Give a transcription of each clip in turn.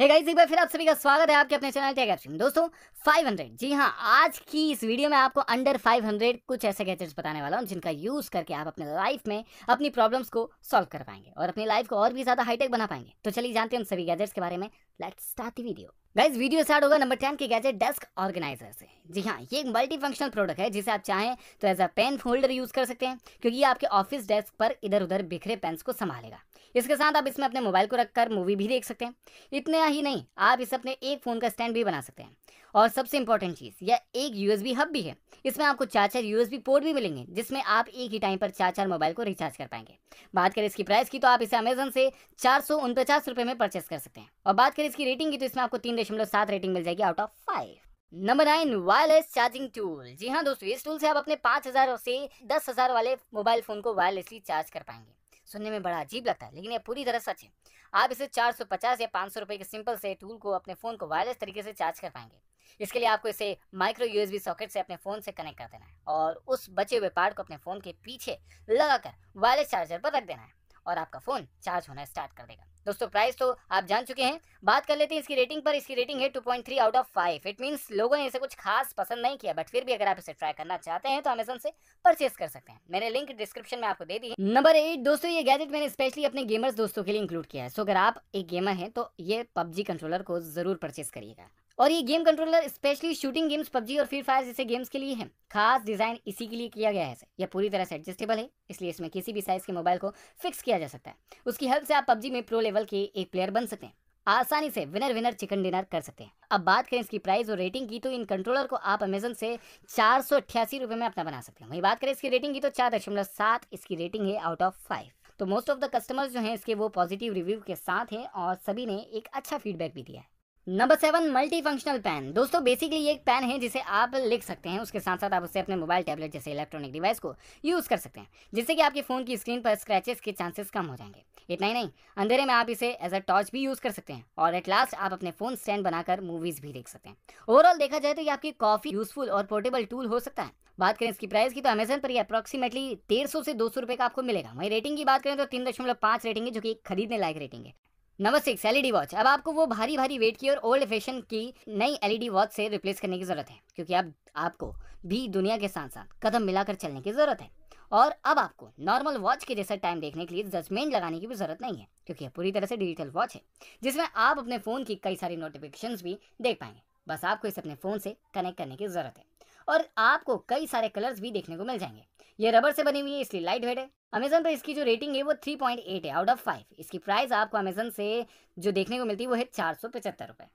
हे hey guys एक बार फिर आप सभी का स्वागत है आपके अपने चैनल टेक एक्शन दोस्तों 500 जी हाँ आज की इस वीडियो में आपको अंडर 500 कुछ ऐसे गैजेट्स बताने वाला हूँ जिनका यूज़ करके आप अपने लाइफ में अपनी प्रॉब्लम्स को सॉल्व कर पाएंगे और अपनी लाइफ को और भी ज़्यादा हाईटेक बना पाएंगे तो चलिए जानते हैं उन सभी गैजेट्स के बारे में let start video guys video start होगा नंबर टेन के गैजेट डेस्क ऑर्गेनाइजर से जी हाँ ये एक मल्टी फंक्शनल प्रोडक्ट है जिसे आप चाहें तो as a pen holder use कर सकते हैं क्योंकि ये आपके ऑफिस डेस्क पर इधर उधर बिखरे पेन्स को संभालेगा इसके साथ आप इसमें अपने मोबाइल को रखकर मूवी भी देख सकते हैं इतना ही नहीं आप इसे अपने एक फ़ोन का स्टैंड भी बना सकते हैं और सबसे इंपॉर्टेंट चीज़ यह एक यूएसबी हब भी है इसमें आपको चार चार यूएसबी पोर्ट भी मिलेंगे जिसमें आप एक ही टाइम पर चार चार मोबाइल को रिचार्ज कर पाएंगे बात करें इसकी प्राइस की तो आप इसे अमेजन से चार सौ में परचेस कर सकते हैं और बात करें इसकी रेटिंग की तो इसमें आपको तीन दशमलव सात रेटिंग मिल जाएगी out of five number nine wireless charging tool जी हाँ दोस्तों इस टूल से आप अपने पाँच हज़ार से दस हज़ार वाले मोबाइल फ़ोन को वायरलेसली चार्ज कर पाएंगे सुनने में बड़ा अजीब लगता है लेकिन यह पूरी तरह सच है आप इसे 450 या 500 रुपए के सिंपल से टूल को अपने फ़ोन को वायरलेस तरीके से चार्ज कर पाएंगे इसके लिए आपको इसे माइक्रो यूएसबी सॉकेट से अपने फ़ोन से कनेक्ट कर देना है और उस बचे हुए पार्ट को अपने फ़ोन के पीछे लगाकर वायरलेस चार्जर पर रख देना है और आपका फ़ोन चार्ज होना स्टार्ट कर देगा दोस्तों प्राइस तो आप जान चुके हैं बात कर लेते हैं इसकी रेटिंग पर इसकी रेटिंग है two point three out of five it means लोगों ने इसे कुछ खास पसंद नहीं किया बट फिर भी अगर आप इसे ट्राई करना चाहते हैं तो अमेजन से परचेस कर सकते हैं मैंने लिंक डिस्क्रिप्शन में आपको दे दी है नंबर एट दोस्तों ये गैजेट मैंने स्पेशली अपने गेमर्स दोस्तों के लिए इंक्लूड किया है सो अगर आप एक गेमर है तो ये पबजी कंट्रोलर को जरूर परचेस करिएगा और ये game controller specially shooting games PUBG और फ्री फायर जैसे गेम्स के लिए है खास डिजाइन इसी के लिए किया गया है यह पूरी तरह से एडजस्टेबल है इसलिए इसमें किसी भी साइज के मोबाइल को फिक्स किया जा सकता है उसकी हेल्प से आप पबजी में प्रो लेवल के एक प्लेयर बन सकते हैं आसानी से विनर विनर चिकन डिनर कर सकते हैं अब बात करें इसकी प्राइस और रेटिंग की तो इन कंट्रोलर को आप अमेजन से चार सौ अट्ठासी रुपये में अपना बना सकते हैं वहीं बात करें इसकी रेटिंग की तो चार दशमलव सात इसकी रेटिंग है आउट ऑफ फाइव तो मोस्ट ऑफ द कस्टमर्स जो हैं इसके वो पॉजिटिव रिव्यू के साथ हैं और सभी ने एक अच्छा फीडबैक भी दिया है number seven multi functional pen दोस्तों बेसिकली ये एक पैन है जिसे आप लिख सकते हैं उसके साथ साथ आप उसे अपने मोबाइल टैबलेट जैसे इलेक्ट्रॉनिक डिवाइस को यूज़ कर सकते हैं जिससे कि आपके फ़ोन की स्क्रीन पर स्क्रैचेस के चांसेस कम हो जाएंगे इतना ही नहीं अंधेरे में आप इसे एज अ टॉर्च भी यूज़ कर सकते हैं और एट लास्ट आप अपने फ़ोन स्टैंड बनाकर मूवीज़ भी देख सकते हैं ओवरऑल देखा जाए तो ये आपकी काफ़ी यूजफुल और पोर्टेबल टूल हो सकता है बात करें इसकी प्राइस की तो अमेजन पर ये अप्रॉक्सीमेटली तेरह से दो सौ रुपये का आपको मिलेगा वहीं रेटिंग की बात करें तो तीन दशमलव पाँच रेटिंग है जो कि खरीदने लायक रेटिंग है नंबर सिक्स एलईडी वॉच अब आपको वो भारी भारी वेट की और ओल्ड फैशन की नई एलईडी वॉच e से रिप्लेस करने की ज़रूरत है क्योंकि अब आपको भी दुनिया के साथ साथ कदम मिलाकर चलने की ज़रूरत है और अब आपको नॉर्मल वॉच के जैसा टाइम देखने के लिए जजमेंट लगाने की भी ज़रूरत नहीं है क्योंकि यह पूरी तरह से डिजिटल वॉच है जिसमें आप अपने फ़ोन की कई सारी नोटिफिकेशन भी देख पाएंगे बस आपको इसे अपने फ़ोन से कनेक्ट करने की ज़रूरत है और आपको कई सारे कलर्स भी देखने को मिल जाएंगे ये रबर से बनी हुई है इसलिए लाइट वेट है अमेजन पर इसकी जो रेटिंग है वो थ्री पॉइंट एट है आउट ऑफ फाइव इसकी प्राइस आपको अमेजन से जो देखने को मिलती है वो है चार सौ पचहत्तर रुपये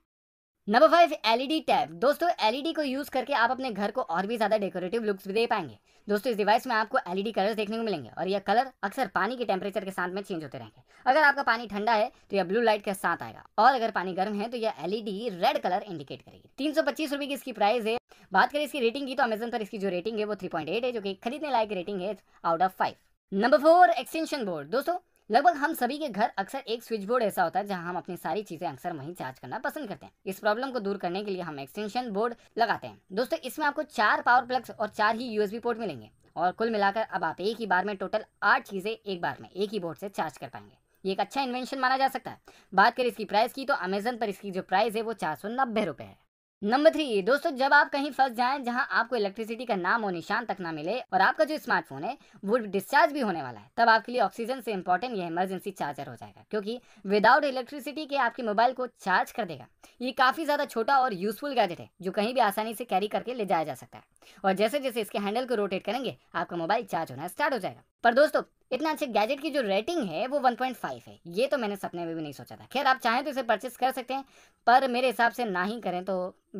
नंबर फाइव एलईडी टैब दोस्तों एलईडी e को यूज़ करके आप अपने घर को और भी ज़्यादा डेकोरेटिव लुक्स भी दे पाएंगे दोस्तों इस डिवाइस में आपको एलईडी कलर्स e देखने को मिलेंगे और यह कलर अक्सर पानी के टेम्परेचर के साथ में चेंज होते रहेंगे अगर आपका पानी ठंडा है तो यह ब्लू लाइट के साथ आएगा और अगर पानी गर्म है तो यह एलईडी रेड कलर इंडिकेट करेगी तीन सौ पच्चीस रुपए की इसकी प्राइस है बात करें इसकी रेटिंग की तो अमेजन पर इसकी जो रेटिंग है वो थ्री पॉइंट एट है जो कि खरीदने लायक रेटिंग है out of five number four extension board दोस्तों लगभग हम सभी के घर अक्सर एक स्विच बोर्ड ऐसा होता है जहां हम अपनी सारी चीजें अक्सर वहीं चार्ज करना पसंद करते हैं इस प्रॉब्लम को दूर करने के लिए हम एक्सटेंशन बोर्ड लगाते हैं दोस्तों इसमें आपको चार पावर प्लग्स और चार ही यूएसबी पोर्ट मिलेंगे और कुल मिलाकर अब आप एक ही बार में टोटल आठ चीजें एक बार में एक ही बोर्ड से चार्ज कर पाएंगे ये एक अच्छा इन्वेंशन माना जा सकता है बात करें इसकी प्राइस की तो अमेजन पर इसकी जो प्राइस है वो चार सौ नब्बे रुपये है नंबर थ्री दोस्तों जब आप कहीं फंस जाएं जहां आपको इलेक्ट्रिसिटी का नाम और निशान तक ना मिले और आपका जो स्मार्टफोन है वो डिस्चार्ज भी होने वाला है तब आपके लिए ऑक्सीजन से इम्पोर्टेंट यह इमरजेंसी चार्जर हो जाएगा क्योंकि विदाउट इलेक्ट्रिसिटी के आपके मोबाइल को चार्ज कर देगा ये काफी ज्यादा छोटा और यूजफुल गैजेट है जो कहीं भी आसानी से कैरी करके ले जाया जा सकता है और जैसे जैसे इसके हैंडल को रोटेट करेंगे आपका मोबाइल चार्ज होना स्टार्ट हो जाएगा पर दोस्तों इतना अच्छे गैजेट की जो रेटिंग है वो 1.5 है ये तो मैंने सपने में भी नहीं सोचा था खैर आप चाहें तो इसे परचेस कर सकते हैं पर मेरे हिसाब से ना ही करें तो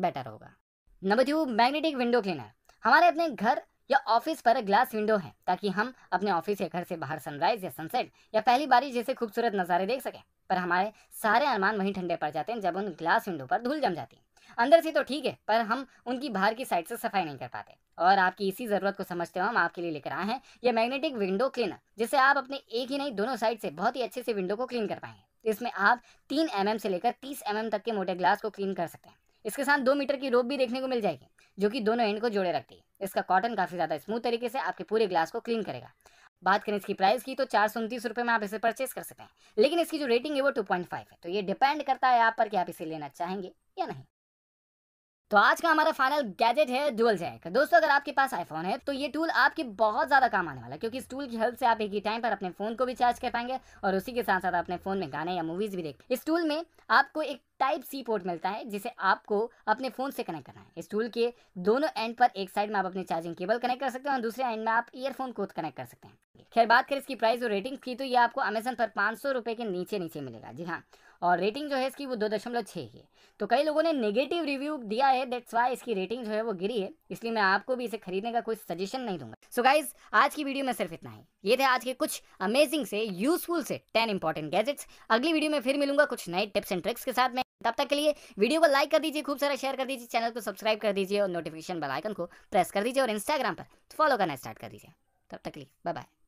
बेटर होगा number two magnetic window cleaner हमारे अपने घर या ऑफिस पर ग्लास विंडो है ताकि हम अपने ऑफिस या घर से बाहर सनराइज या सनसेट या पहली बारिश जैसे खूबसूरत नज़ारे देख सकें पर हमारे सारे अरमान वहीं ठंडे पड़ जाते हैं जब उन ग्लास विंडो पर धूल जम जाती है अंदर से तो ठीक है पर हम उनकी बाहर की साइड से सफाई नहीं कर पाते और आपकी इसी ज़रूरत को समझते हुए हम आपके लिए लेकर आए हैं यह मैग्नेटिक विंडो क्लीनर जिससे आप अपने एक ही नहीं दोनों साइड से बहुत ही अच्छे से विंडो को क्लीन कर पाएंगे इसमें आप तीन एम से लेकर तीस एम तक के मोटे ग्लास को क्लीन कर सकते हैं इसके साथ दो मीटर की रोप भी देखने को मिल जाएगी जो कि दोनों एंड को जोड़े रखती है इसका कॉटन काफ़ी ज़्यादा स्मूथ तरीके से आपके पूरे ग्लास को क्लीन करेगा बात करें इसकी प्राइस की तो चार सौ उनतीस रुपये में आप इसे परचेस कर सकते हैं लेकिन इसकी जो रेटिंग है वो टू पॉइंट फाइव है तो ये डिपेंड करता है आप पर कि आप इसे लेना चाहेंगे या नहीं तो आज का हमारा फाइनल गैजेट है डुअल जैक दोस्तों अगर आपके पास आईफोन है तो ये टूल आपके बहुत ज़्यादा काम आने वाला है क्योंकि इस टूल की हेल्प से आप एक ही टाइम पर अपने फ़ोन को भी चार्ज कर पाएंगे और उसी के साथ साथ अपने फ़ोन में गाने या मूवीज़ भी देख इस टूल में आपको एक टाइप सी पोर्ट मिलता है जिसे आपको अपने फ़ोन से कनेक्ट करना है इस टूल के दोनों एंड पर एक साइड में आप अपने चार्जिंग केबल कनेक्ट कर सकते हैं और दूसरे एंड में आप ईयरफोन को कनेक्ट कर सकते हैं खैर बात करें इसकी प्राइस और रेटिंग की तो ये आपको अमेजन पर पांच सौ के नीचे नीचे मिलेगा जी हाँ और रेटिंग जो है इसकी वो दो दशमलव छः है तो कई लोगों ने नेगेटिव रिव्यू दिया है दैट्स वाई इसकी रेटिंग जो है वो गिरी है इसलिए मैं आपको भी इसे खरीदने का कोई सजेशन नहीं दूंगा सो so गाइज आज की वीडियो में सिर्फ इतना ही ये थे आज के कुछ अमेजिंग से यूजफुल से टेन इंपॉर्टेंट गैजेट्स अगली वीडियो में फिर मिलूंगा कुछ नए टिप्स एंड ट्रिक्स के साथ में तब तक के लिए वीडियो को लाइक कर दीजिए खूब सारा शेयर कर दीजिए चैनल को सब्सक्राइब कर दीजिए और नोटिफिकेशन बेल आइकन को प्रेस कर दीजिए और इंस्टाग्राम पर फॉलो करना स्टार्ट कर दीजिए तब तक के लिए बाय बाय